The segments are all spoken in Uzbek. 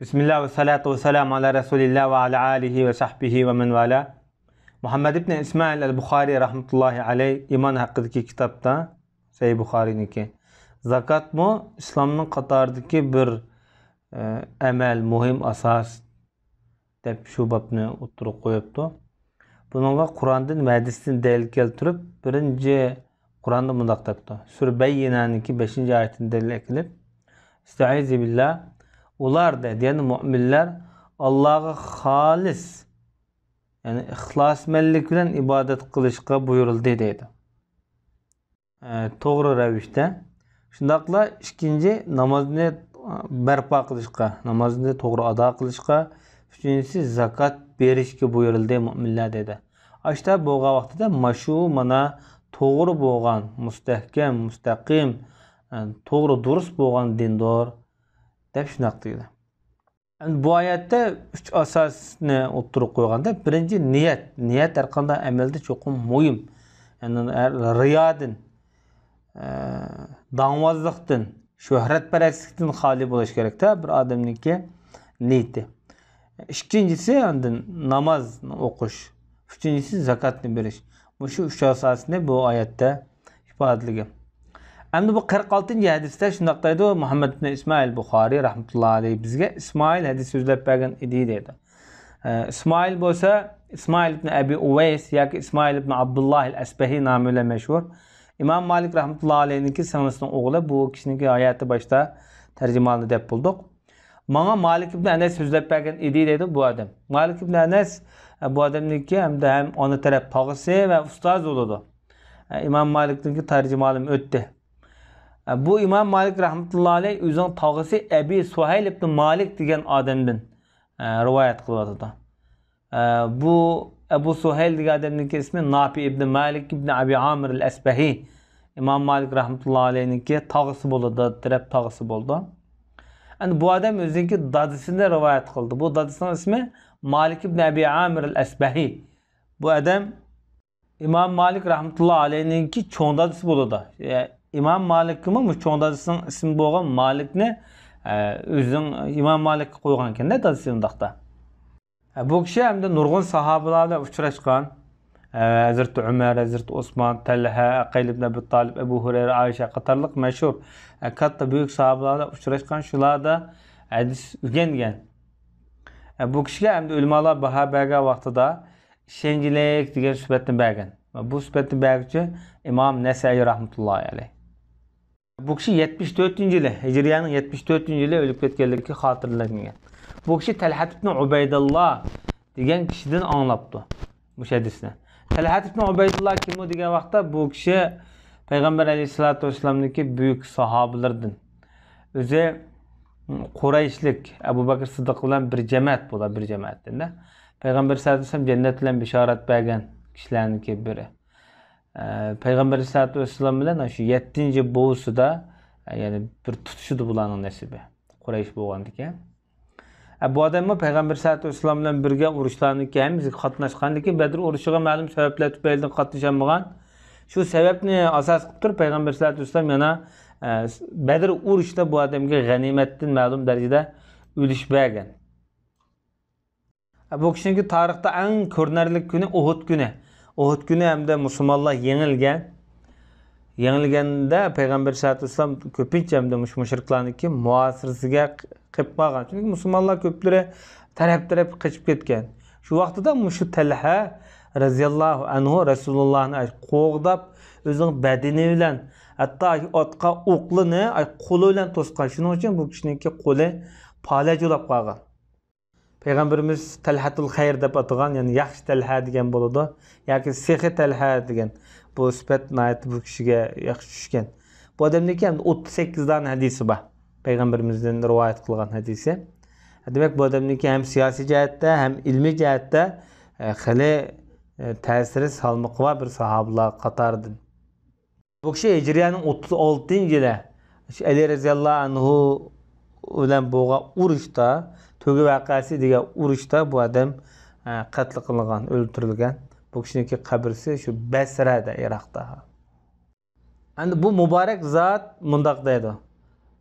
Bismillah ve salatu ve selamu ala Resulillah ve ala alihi ve sahbihi ve min vela. Muhammed İbni İsmail el-Bukhari rahmetullahi aleyh iman hakkındaki kitapta Sahih Bukhari'ninki. Zakat mı? İslam'ın Katar'daki bir e, emel, muhim asas deb şu bobni o'tirib koyuptu. Bununla qur'ondan va hadisdan dalil keltirib birinchi qur'onda bundoq debdi sura bayyinaniki beshinchi oyatini dalil qilib istaizi billah ularda ya'ni mo'minlar allohga xolis ya'ni ixlosmanlik bilan ibodat qilishga buyurildi deydi e, to'g'ri ravishda shundoqla ikkinchi namozni barpo qilishga namozni to'g'ri ado qilishga uchinchisi zakot berishga buyurildi mo'minlar dedi ashta bo'lgan vaqtida mana shu mana to'g'ri bo'lgan mustahkam mustaqim e, to'g'ri durust bo'lgan dindor деп шұнақ дейді. Бұ айатты үш асасыны ұлттырып қойғанда, бірінде ниет. Ниет әрқандай әмелді чоқым мойым. Риядың, э, даңуаздықтың, шөхірет бәрәксіктің қалып олаш керекті бір адамның ке ниетті. Үшкіншісі намаз оқыш, үшкіншісі береш. беріш. Үш асасыны бұ айатты шпаатлығы. Endi bu 46-cı hədisdə şundaqdaydı. Muhammed ibn İsmail Bukhari, rahmetullahi aleyh bizə İsmail hadis özləb bəgən idi dedi. İsmail bolsa İsmail ibn Abi Uveys yoki İsmail ibn Abdullah el-Esbehi namı meşhur. İmam Malik rahmetullahi aleyhinki singlisining o'g'li bu kishiniki hayoti boshida tarjimalini deb bildik. Mana Malik ibn Anas so'zlab bergan edi dedi bu adam. Malik ibn Anas bu odamniki hamda ham ona taraf pog'isi va ustoz bo'ladi. İmam Malik'ninki tarjimalim öttü bu İmam Malik rahmetullahi aleyh o'zini tog'isi abi suhayl ibn malik degan odamdan e, rivoyat qilyotdi e, bu abu suhayl degan adamın ismi napi ibn malik ibn abi amir al asbahiy imom malik rahmatullohi alayhniki tog'isi bo'ladi dirab tog'isi bo'ldi endi bu odam o'ziniki dadısında rivoyat kıldı. bu dadisini ismi malik ibn abi amir al asbahiy bu adam imom malik rahmatullohi alayhniki cho'ng dadisi bo'ladi imom malikmi mushunda dadasini ismi bo'lgan malikni o'zing imom malikka qo'ygan ne ee, dadasi undaqda ee, bu kishi hamda nurg'un sahabalarla bilan uchrashgan ee, hazrati umar Osman usmon talha aqil ibn abi tolib abu hurayra oysha qatorliq meşhur katta büyük sahabalarla bilan uchrashgan shularda hadis o'rgangan bu kishiga hamda ulamolar baho bergan da ishonchlik degan suhbatni bergan bu suhbatni berguchi imom nasaiy Rahmetullahi alayh bu kishi yetmish to'rtinchi yili hijriyaning yetmish to'rtinchi yili o'lib ketganligi xotirlangan bu kishi talhat ibn ubaydulloh degan kishidan anglabdi bu hadisni talhat ibn ubaydulloh kim u degan vaqtda bu kishi payg'ambar alayhissalotu vassalamniki buyuk sahobalardan o'zi mm, qurayshlik abu bakr siddiq bilan bir jamoat bo'lar bir jamoatda payg'ambar sallallohu alayhi vasallam jannat bilan bishorat bergan kishilarniki biri payg'ambar alayhisalotu vassalom bilan shu yettinchi buvsida e, ya'ni bir tutishidi bularni nasibi quraysh bo'lgan ekan bu odammi payg'ambar alayhi vasallam bilan birga urushlarni ekan qatnashgan lekin badr urushiga ma'lum sabablar tufayli qatnashaolmagan shu sababni asos qilib turib payg'ambar alayhi vasallam yana e, badr urushida bu odamga g'animatdan ma'lum darajada ulush bergan e, bu kishiniki tarixda eng ko'rinarli kuni uhud kuni uhud kuni hamda musulmonlar yengilgan yengilganda payg'ambar sallallohu alayhi vasallam ko'pincha hamda mushriklarniki muasirsiga qilib qolgan chunki musulmonlar ko'plari taraf taraf qochib ketgan shu vaqtida mushu talha roziyallohu anhu rasulullohni qo'g'dab o'zini badini bilan hatto otqa o'qlini qo'li bilan to'sgan shuning uchun bu kishiniki qo'li pala bo'lib qolgan payg'ambarimiz talhatul xayr deb atagan ya'ni yaxshi talha degan bo'ladi yoki sehi talha degan bu sifat bu kishiga yaxshi tushgan bu odamniki o'ttiz sakkizdan hadisi bor payg'ambarimizdan rivoyat qilgan hadisi demak bu odamniki ham siyosiy jihatda ham ilmiy jihatda hali e, e, ta'siri salmiqi bor bir sahobalar qatorida bu kishi hijriyaning o'ttiz oltinchi yili ali roziyallohu anhu bilan bo'lgan urushda to'gi vaqasidagi urushda bu odam e, qatl qilingan o'ldirilgan bu kishiniki qabrsi shu basrada iroqda endi bu muborak zot mundoq deydi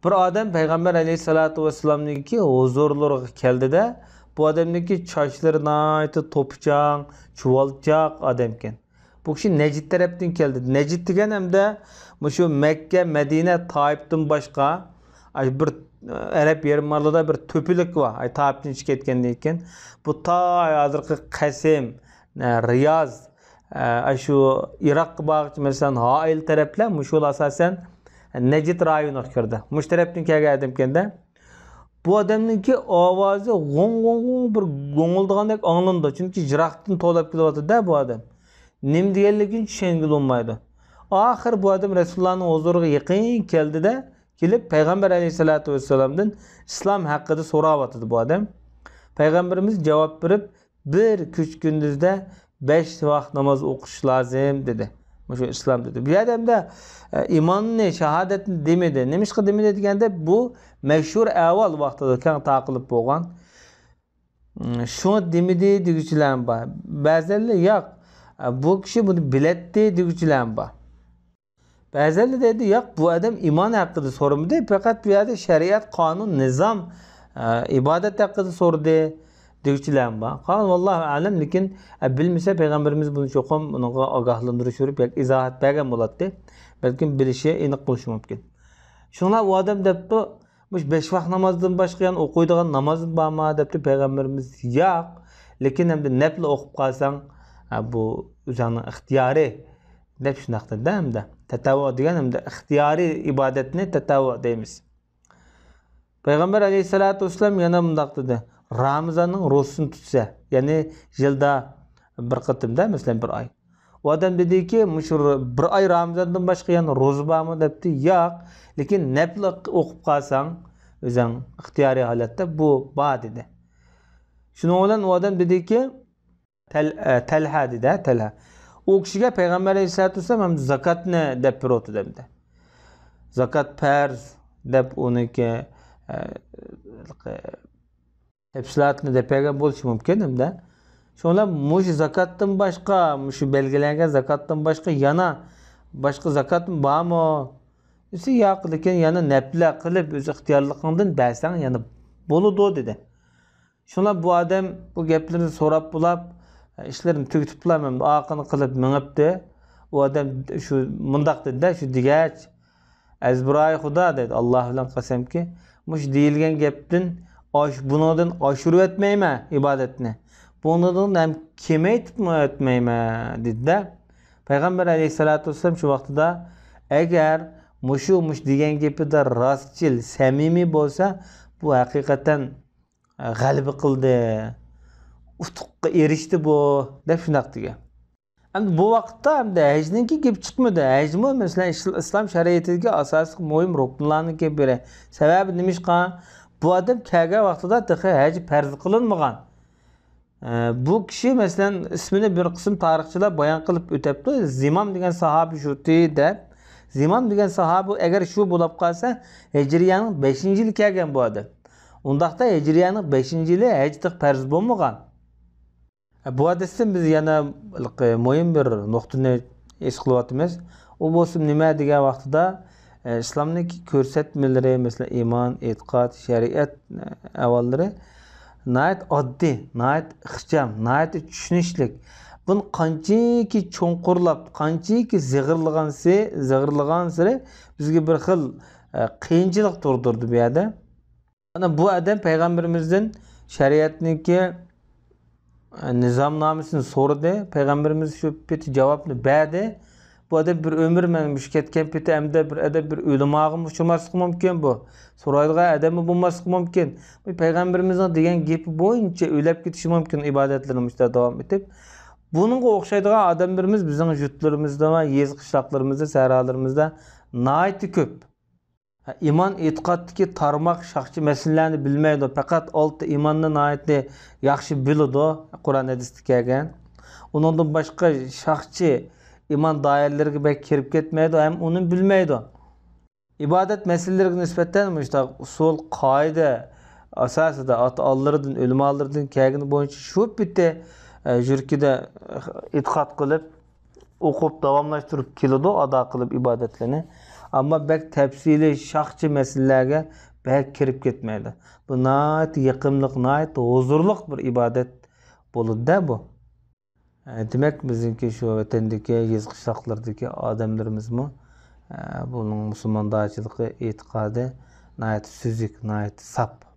bir odam payg'ambar alayhissalotu vassalomniki huzurlariga keldida bu odamniki chochlari nati to'pichang chuvolchoq ekan bu kishi najid tarafdan keldi najid degan hamda shu makka madina toibdan boshqa bir arab yermalida bir to'pilik bor toibni ichib ketgandan keyin bu to hozirgi qasim riyoz shu iroq bog'ichi masalan hoil taraflar mushul asosan najid rayoniga kirdi mush tarafdan kelgan bu odamningki ovozi g'ung g'ung g'ung bir go'ngildigandek anglandi chunki jiroqdan to'lab kelyaptida bu odam nim deganligini bo'lmaydi oxir bu odam rasulullohni huzuriga yaqin keldida Kilip kelib payg'ambar alayhissalotu vassalomdan islom soru so'rayotdi bu adam. Peygamberimiz cevap verip bir kuch kunduzda beş vaqt namaz o'qish lozim dedi o'sha İslam dedi bu odamda e, iymonni shahodatni demadi nimishqa demadi deganda bu mashhur avval vaqtida kang taqilib bo'lgan mm, shu demidi deguchilar bor ba'zilar yo'q bu kishi buni biladi deguchilar bor Bəziləri dedi, yox, bu adam iman haqqında sorumludur. Fəqət bu yerdə şəriət, qanun, nizam, ə, e, ibadət haqqında sordu. Deyirlər bu. Qalan vallahi alim, lakin e, bilmirsə peyğəmbərimiz bunu çoxum bununla ağahlandırış verib, bəlkə izahat bəgəm olardı. Bəlkə bilişi eniq buluş mümkün. Şuna o adam deyibdi, "Məş 5 vaxt namazdan başqa yəni oxuyduğun namazın barmı?" deyibdi peyğəmbərimiz. "Yox, lakin həm də nəfil oxub qalsan, e, bu özünün ixtiyarı." Nəfs şunaqdır da həm də. De. Tatavvu degan hamda ixtiyoriy ibodatni tatavvu deymiz payg'ambar alayhissalotu vassalam yana mundoq dedi ramazonning ro'zasini tutsa ya'ni yilda bir qitimda masalan bir oy u odam dediki бір ай oy башқа, boshqa yana ro'za депті, debdi yo'q lekin nafl o'qib qolsang o'zing ixtiyoriy holatda bu деді dedi одан bilan u odam dediki talha dedi u kishiga payg'ambar alayhisalotu vassalam ham zakatni deb turuvdi demda zakat ki deb uniki e, tafsilotni deb bergan bo'lishi mumkin de, shunlar muş zakatdan başka, muş belgilangan zakatdan başka, yana başka zakat bormi desa yo'q lekin yana nafla qilib o'z ixtiyorligingdan bersang yana bo'ladi dedi shunlar bu adam bu gaplarni so'rab bulab işlerini tügütüplemem, akını kılıp minipti. O adam şu mındak dedi de, şu digeç. Ezburay Huda dedi. Allah bilen kasem ki. Muş deyilgen geptin. Aş, bunadın aşırı etmeyme ibadetini. Bunadın hem kime etip mi etmeyme dedi de. Peygamber aleyhissalatü vesselam şu vaxtıda eğer muşu muş degen gepi de rastçil, samimi bolsa bu hakikaten e, g'albi qildi utuqqa erishdi bu deb shundoq degan endi bu vaqtda hamda hajninki kelib chiqmadi hajmi masalan islom shariatiga asosiy muhim ruknlarni gap beri sababi nimishqa bu odam kelgan vaqtida haj farz qilinmagan bu kishi masalan ismini bir qism tarixchilar bayon qilib o'tyapti zimom degan sahobi shuti deb zimom degan sahobi agar shu bo'lib qolsa hijriyaning beshinchi yili kelgan bu odam undaqda hijriyaning beshinchi yili hajdi farz bo'lmagan bu hadisdan biz yana muhim bir nuqtani es qilyapmiz u bo'lsin nima degan vaqtida e, islomning ko'rsatmalari masalan iymon e'tiqod shariat e, avvallari nayt oddiy nayt ixcham nayt tushunishlik buni qanchaki cho'nqurlab qanchaki zig'irlagansi siri bizga bir xil e, qiyinchilik tug'dirdi bu yerda mana bu adam payg'ambarimizdan shariatniki Nizam namisini nizomnamesini de, Peygamberimiz şu peti javobni berdi bu adet bir ömür man mush peti emde bir adab bir o'limog'i uchrmasligi mümkün bu so'raydigan odami bo'lmasligi mumkin payg'ambarimizni degan gapi bo'yicha o'ylab ketishi mumkin ibodatlarimizni davom etib buningga o'xshaydigan odamlarimiz bizning yurtlarimizda va yez qishloqlarimizda sahrolarimizda naiti ko'p iymon e'tiqoddagi tarmoq shaxsiy masalalarni bilmaydi faqat olti iymonni nihoyatda yaxshi biladi qur'on hadisda kelgan undan boshqa shaxsiy iymon doiralariga bak kirib ketmaydi ham uni bilmaydi ibodat masalalariga nisbatan mushtaq usul qoida asosida ota onalardan ulamolardan kelgani bo'yicha shu bitta e, jurkida e, e'tiqod qilib o'qib davomlashtirib keladi ado qilib ibodatlarni Ama belki tepsili şahçı meselelerge belki kirip gitmeydi. Bu nait Yakınlık, nait huzurluk bir ibadet boludu da bu. Yani e, demek bizimki şu vatandaki, yezgışlaklardaki adamlarımız mı? E, bunun Müslüman dağcılığı itikadı, nait süzük, nait sap.